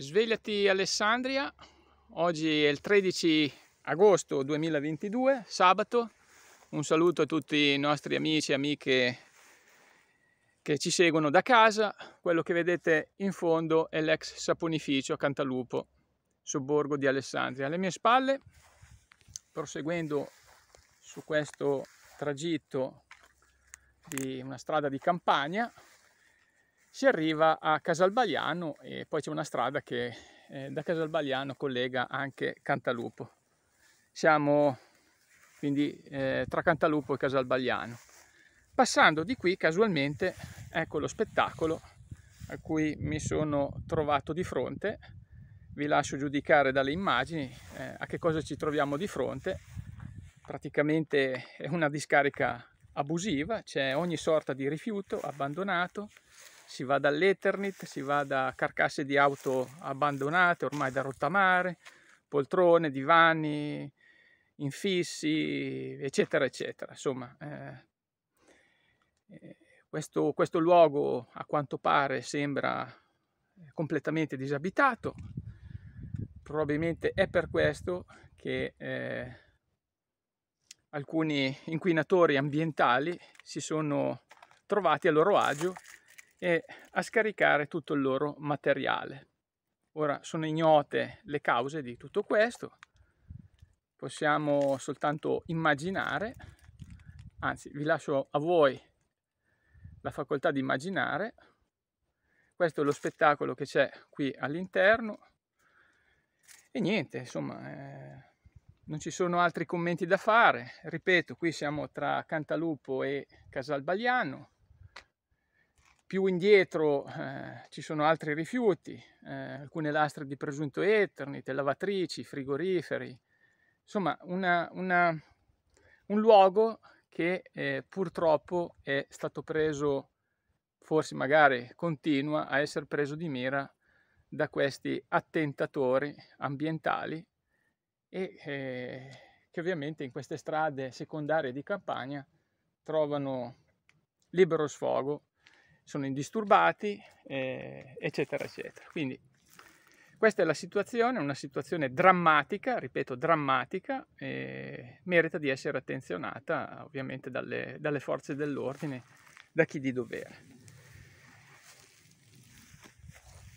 Svegliati Alessandria, oggi è il 13 agosto 2022, sabato. Un saluto a tutti i nostri amici e amiche che ci seguono da casa. Quello che vedete in fondo è l'ex saponificio Cantalupo, sobborgo di Alessandria. Alle mie spalle, proseguendo su questo tragitto di una strada di campagna, si arriva a Casalbagliano e poi c'è una strada che eh, da Casalbagliano collega anche Cantalupo. Siamo quindi eh, tra Cantalupo e Casalbagliano. Passando di qui casualmente ecco lo spettacolo a cui mi sono trovato di fronte. Vi lascio giudicare dalle immagini eh, a che cosa ci troviamo di fronte. Praticamente è una discarica abusiva, c'è ogni sorta di rifiuto abbandonato, si va dall'Eternit, si va da carcasse di auto abbandonate, ormai da rottamare, poltrone, divani, infissi, eccetera, eccetera. Insomma, eh, eh questo, questo luogo a quanto pare sembra eh, completamente disabitato, probabilmente è per questo che eh, alcuni inquinatori ambientali si sono trovati a loro agio e a scaricare tutto il loro materiale. Ora sono ignote le cause di tutto questo, possiamo soltanto immaginare, anzi vi lascio a voi la facoltà di immaginare, questo è lo spettacolo che c'è qui all'interno e niente, insomma eh, non ci sono altri commenti da fare, ripeto qui siamo tra Cantalupo e Casalbagliano, più indietro eh, ci sono altri rifiuti, eh, alcune lastre di presunto eternite, lavatrici, frigoriferi, insomma una, una, un luogo che eh, purtroppo è stato preso, forse magari continua a essere preso di mira da questi attentatori ambientali e eh, che ovviamente in queste strade secondarie di campagna trovano libero sfogo sono indisturbati, eh, eccetera, eccetera. Quindi questa è la situazione, una situazione drammatica, ripeto, drammatica, e merita di essere attenzionata ovviamente dalle, dalle forze dell'ordine, da chi di dovere.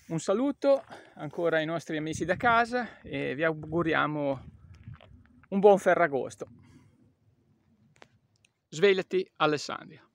Un saluto ancora ai nostri amici da casa e vi auguriamo un buon Ferragosto. Svegliati Alessandria.